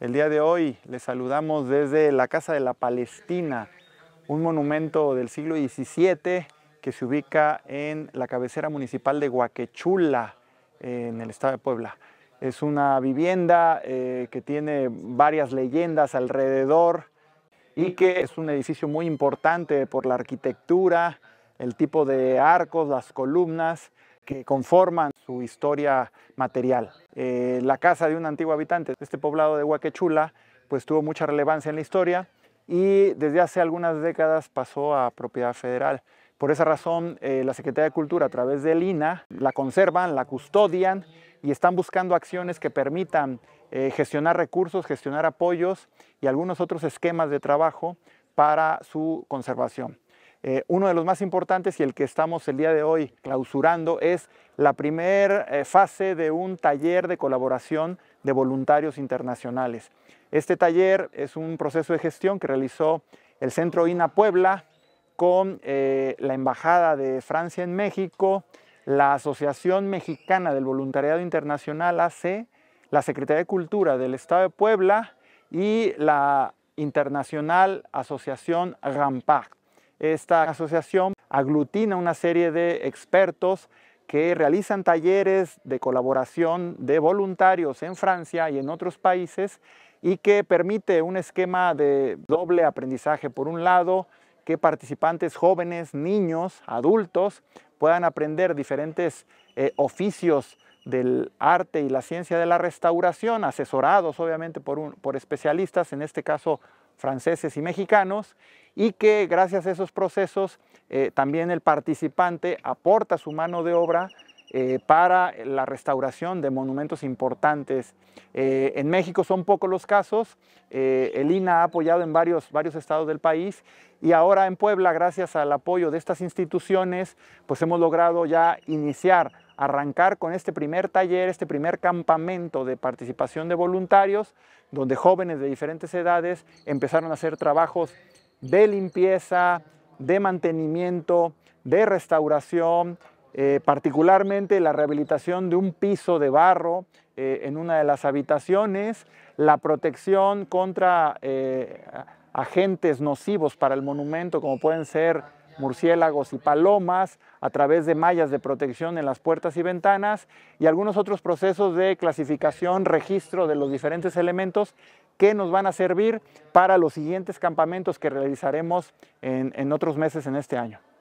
El día de hoy les saludamos desde la Casa de la Palestina, un monumento del siglo XVII que se ubica en la cabecera municipal de Guaquechula, en el estado de Puebla. Es una vivienda eh, que tiene varias leyendas alrededor y que es un edificio muy importante por la arquitectura, el tipo de arcos, las columnas que conforman su historia material. Eh, la casa de un antiguo habitante de este poblado de Huaquechula pues tuvo mucha relevancia en la historia y desde hace algunas décadas pasó a propiedad federal. Por esa razón, eh, la Secretaría de Cultura, a través del INA, la conservan, la custodian y están buscando acciones que permitan eh, gestionar recursos, gestionar apoyos y algunos otros esquemas de trabajo para su conservación. Eh, uno de los más importantes y el que estamos el día de hoy clausurando es la primera eh, fase de un taller de colaboración de voluntarios internacionales. Este taller es un proceso de gestión que realizó el Centro INA Puebla con eh, la Embajada de Francia en México, la Asociación Mexicana del Voluntariado Internacional AC, la Secretaría de Cultura del Estado de Puebla y la Internacional Asociación Rampac. Esta asociación aglutina una serie de expertos que realizan talleres de colaboración de voluntarios en Francia y en otros países y que permite un esquema de doble aprendizaje. Por un lado, que participantes jóvenes, niños, adultos puedan aprender diferentes eh, oficios del arte y la ciencia de la restauración, asesorados obviamente por especialistas, en este caso franceses y mexicanos, y que gracias a esos procesos eh, también el participante aporta su mano de obra eh, para la restauración de monumentos importantes. Eh, en México son pocos los casos, el INAH ha apoyado en varios, varios estados del país y ahora en Puebla, gracias al apoyo de estas instituciones, pues hemos logrado ya iniciar, arrancar con este primer taller, este primer campamento de participación de voluntarios, donde jóvenes de diferentes edades empezaron a hacer trabajos de limpieza, de mantenimiento, de restauración, eh, particularmente la rehabilitación de un piso de barro eh, en una de las habitaciones, la protección contra eh, agentes nocivos para el monumento, como pueden ser murciélagos y palomas, a través de mallas de protección en las puertas y ventanas y algunos otros procesos de clasificación, registro de los diferentes elementos que nos van a servir para los siguientes campamentos que realizaremos en, en otros meses en este año.